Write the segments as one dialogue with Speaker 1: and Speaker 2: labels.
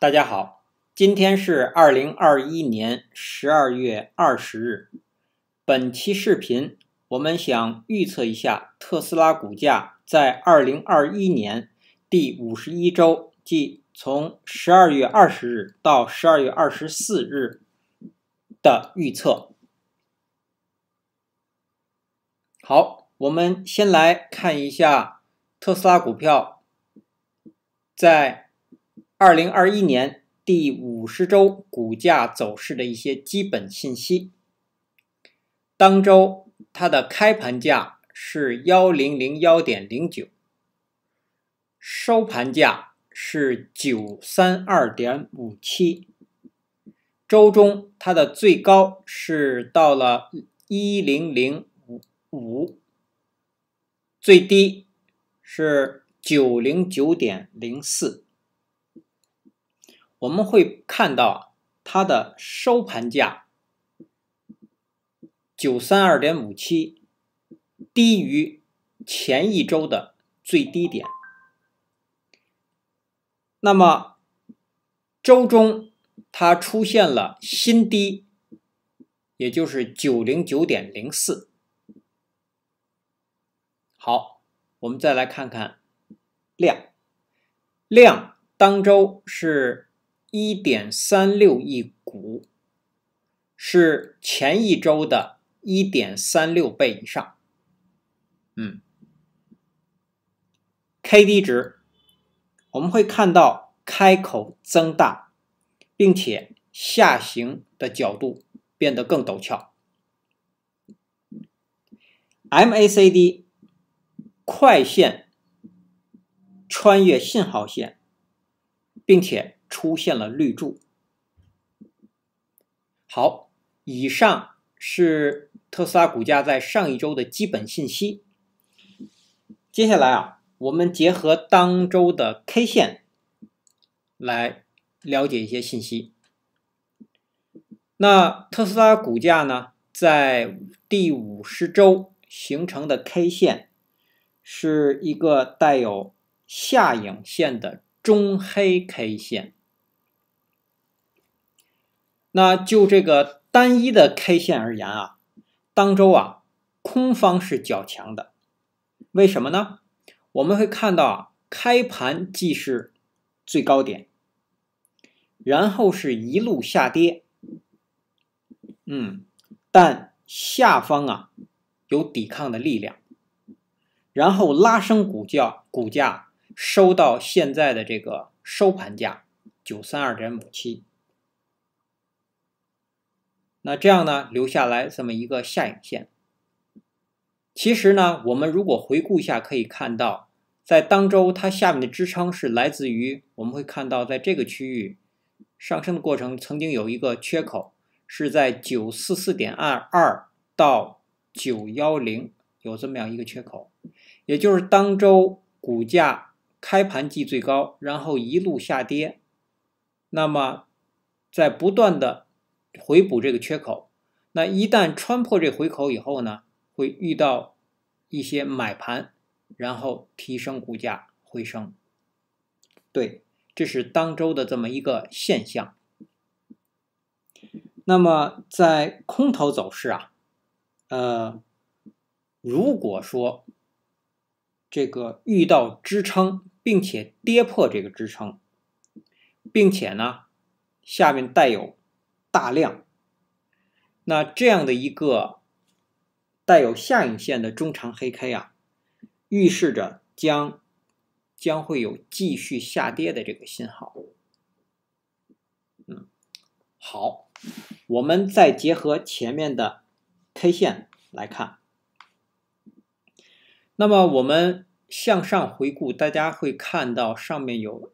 Speaker 1: 大家好，今天是二零二一年十二月二十日。本期视频，我们想预测一下特斯拉股价在二零二一年第五十一周，即从十二月二十日到十二月二十四日的预测。好，我们先来看一下特斯拉股票在。二零二一年第五十周股价走势的一些基本信息。当周它的开盘价是幺零零幺点零九，收盘价是九三二点五七，周中它的最高是到了
Speaker 2: 一零
Speaker 1: 零五五，最低是九零九点零四。我们会看到它的收盘价九三二点五七，低于前一周的最低点。那么周中它出现了新低，也就是九零九点零四。好，我们再来看看量，量当周是。一点三六亿股，是前一周的1.36倍以上。嗯 k d 值，我们会看到开口增大，并且下行的角度变得更陡峭。MACD 快线穿越信号线，并且。出现了绿柱。好，以上是特斯拉股价在上一周的基本信息。接下来啊，我们结合当周的 K 线来了解一些信息。那特斯拉股价呢，在第五十周形成的 K 线是一个带有下影线的中黑 K 线。那就这个单一的 K 线而言啊，当周啊，空方是较强的，为什么呢？我们会看到啊，开盘即是最高点，然后是一路下跌，嗯，但下方啊有抵抗的力量，然后拉升股价，股价收到现在的这个收盘价九三二点五七。那这样呢，留下来这么一个下影线。其实呢，我们如果回顾一下，可以看到，在当周它下面的支撑是来自于，我们会看到在这个区域上升的过程曾经有一个缺口，是在九四四点二二到九幺零有这么样一个缺口，也就是当周股价开盘即最高，然后一路下跌，那么在不断的。回补这个缺口，那一旦穿破这回口以后呢，会遇到一些买盘，然后提升股价回升。对，这是当周的这么一个现象。那么在空头走势啊，呃，如果说这个遇到支撑，并且跌破这个支撑，并且呢下面带有。大量，那这样的一个带有下影线的中长黑 K 啊，预示着将将会有继续下跌的这个信号。嗯，好，我们再结合前面的 K 线来看。那么我们向上回顾，大家会看到上面有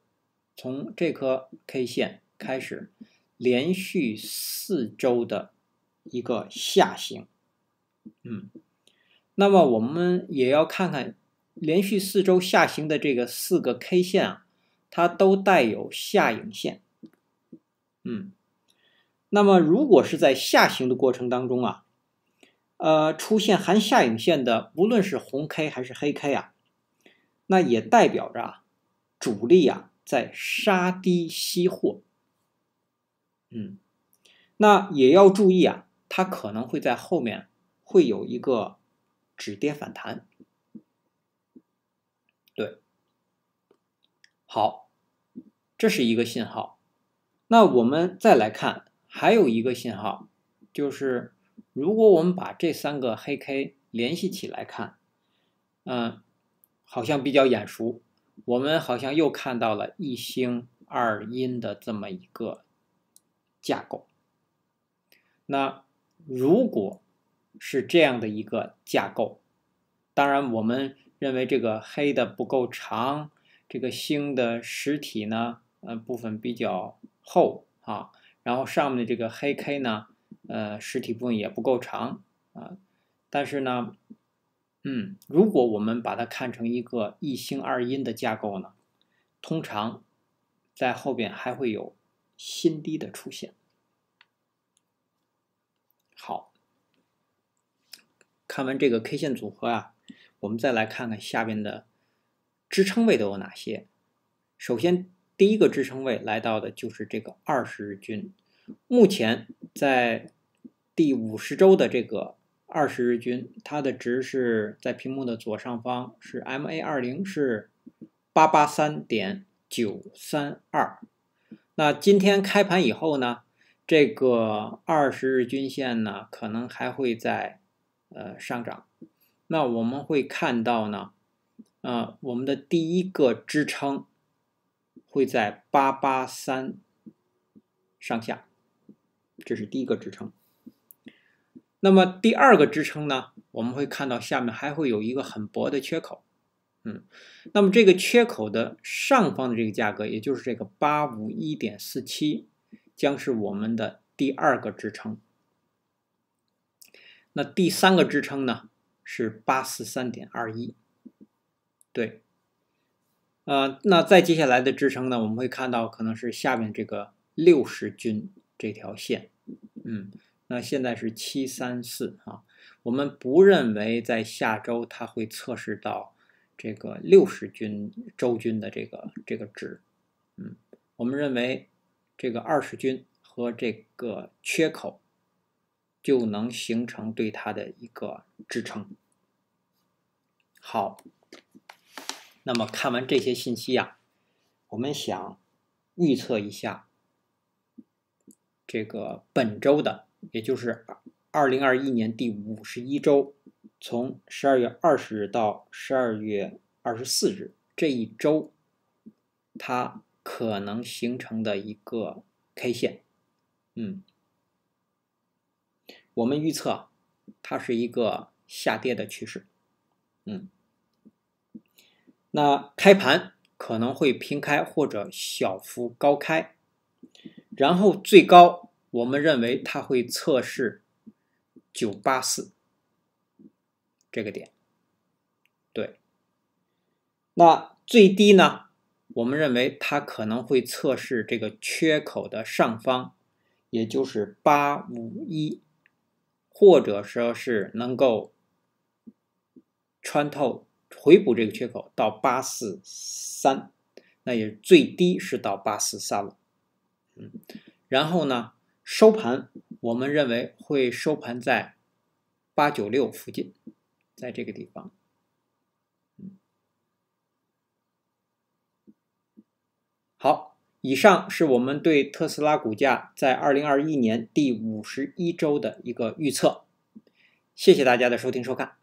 Speaker 1: 从这颗 K 线开始。连续四周的一个下行，嗯，那么我们也要看看连续四周下行的这个四个 K 线啊，它都带有下影线，嗯，那么如果是在下行的过程当中啊，呃，出现含下影线的，无论是红 K 还是黑 K 啊，那也代表着啊，主力啊在杀低吸货。嗯，那也要注意啊，它可能会在后面会有一个止跌反弹。对，好，这是一个信号。那我们再来看，还有一个信号，就是如果我们把这三个黑 K 联系起来看，嗯，好像比较眼熟，我们好像又看到了一星二阴的这么一个。架构。那如果是这样的一个架构，当然我们认为这个黑的不够长，这个星的实体呢，呃，部分比较厚啊，然后上面的这个黑 K 呢，呃，实体部分也不够长啊。但是呢，嗯，如果我们把它看成一个一星二阴的架构呢，通常在后边还会有。新低的出现。好，看完这个 K 线组合啊，我们再来看看下边的支撑位都有哪些。首先，第一个支撑位来到的就是这个二十日均，目前在第五十周的这个二十日均，它的值是在屏幕的左上方，是 MA 二零，是八八三点九三二。那今天开盘以后呢，这个二十日均线呢，可能还会在，呃，上涨。那我们会看到呢，啊，我们的第一个支撑会在八八三上下，这是第一个支撑。那么第二个支撑呢，我们会看到下面还会有一个很薄的缺口。嗯，那么这个缺口的上方的这个价格，也就是这个八五一点四七，将是我们的第二个支撑。那第三个支撑呢是八四三点二一，对，呃，那再接下来的支撑呢，我们会看到可能是下面这个六十均这条线，嗯，那现在是七三四啊，我们不认为在下周它会测试到。这个六十均周均的这个这个值，嗯，我们认为这个二十均和这个缺口就能形成对它的一个支撑。好，那么看完这些信息呀，我们想预测一下这个本周的，也就是二零二一年第五十一周。从十二月二十日到十二月二十四日这一周，它可能形成的一个 K 线，嗯，我们预测它是一个下跌的趋势，嗯，那开盘可能会平开或者小幅高开，然后最高我们认为它会测试九八四。这个点，对，那最低呢？我们认为它可能会测试这个缺口的上方，也就是八五一，或者说是能够穿透回补这个缺口到八四三，那也最低是到八四三了。嗯，然后呢，收盘我们认为会收盘在八九六附近。在这个地方，好，以上是我们对特斯拉股价在二零二一年第五十一周的一个预测。谢谢大家的收听收看。